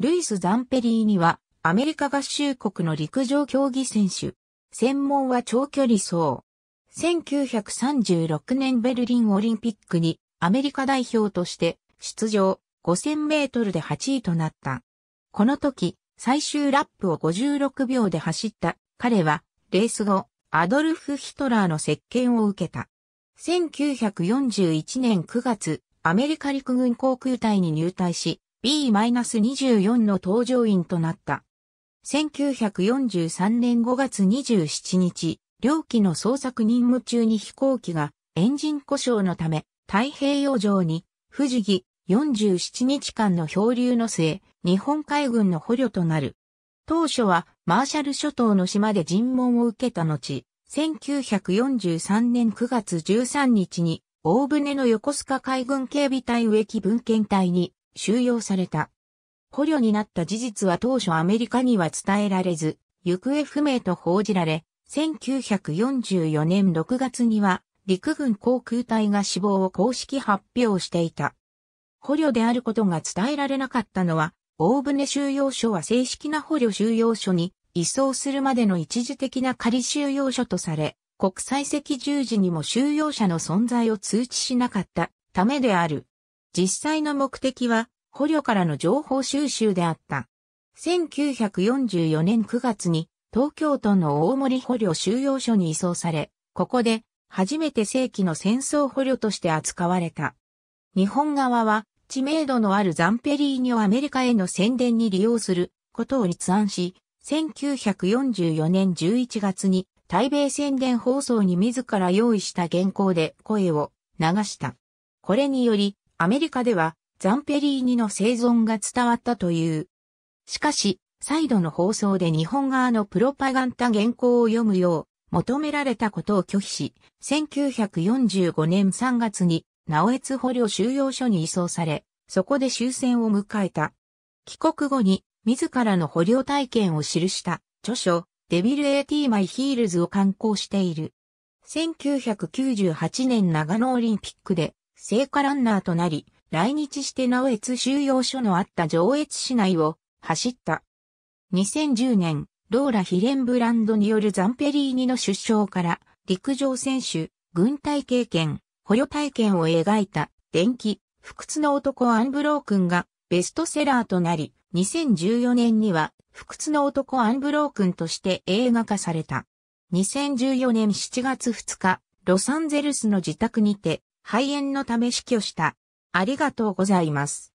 ルイス・ザンペリーには、アメリカ合衆国の陸上競技選手。専門は長距離走。1936年ベルリンオリンピックにアメリカ代表として出場5000メートルで8位となった。この時、最終ラップを56秒で走った彼はレース後、アドルフ・ヒトラーの接見を受けた。1941年9月、アメリカ陸軍航空隊に入隊し、B-24 の搭乗員となった。1943年5月27日、両機の捜索任務中に飛行機がエンジン故障のため太平洋上に富士儀47日間の漂流の末、日本海軍の捕虜となる。当初はマーシャル諸島の島で尋問を受けた後、1943年9月13日に大船の横須賀海軍警備隊植木文献隊に収容された。捕虜になった事実は当初アメリカには伝えられず、行方不明と報じられ、1944年6月には陸軍航空隊が死亡を公式発表していた。捕虜であることが伝えられなかったのは、大船収容所は正式な捕虜収容所に移送するまでの一時的な仮収容所とされ、国際赤十字にも収容者の存在を通知しなかったためである。実際の目的は捕虜からの情報収集であった。1944年9月に東京都の大森捕虜収容所に移送され、ここで初めて正規の戦争捕虜として扱われた。日本側は知名度のあるザンペリーニをアメリカへの宣伝に利用することを立案し、1944年11月に台米宣伝放送に自ら用意した原稿で声を流した。これによりアメリカではザンペリーニの生存が伝わったという。しかし、再度の放送で日本側のプロパガンタ原稿を読むよう求められたことを拒否し、1945年3月に直越捕虜収容所に移送され、そこで終戦を迎えた。帰国後に自らの捕虜体験を記した著書、デビル AT マイヒールズを刊行している。1998年長野オリンピックで聖火ランナーとなり、来日して直越収容所のあった上越市内を走った。2010年、ローラ・ヒレンブランドによるザンペリーニの出生から陸上選手、軍隊経験、捕虜体験を描いた電気、不屈の男アンブロー君がベストセラーとなり、2014年には不屈の男アンブロー君として映画化された。2014年7月2日、ロサンゼルスの自宅にて肺炎のため死去した。ありがとうございます。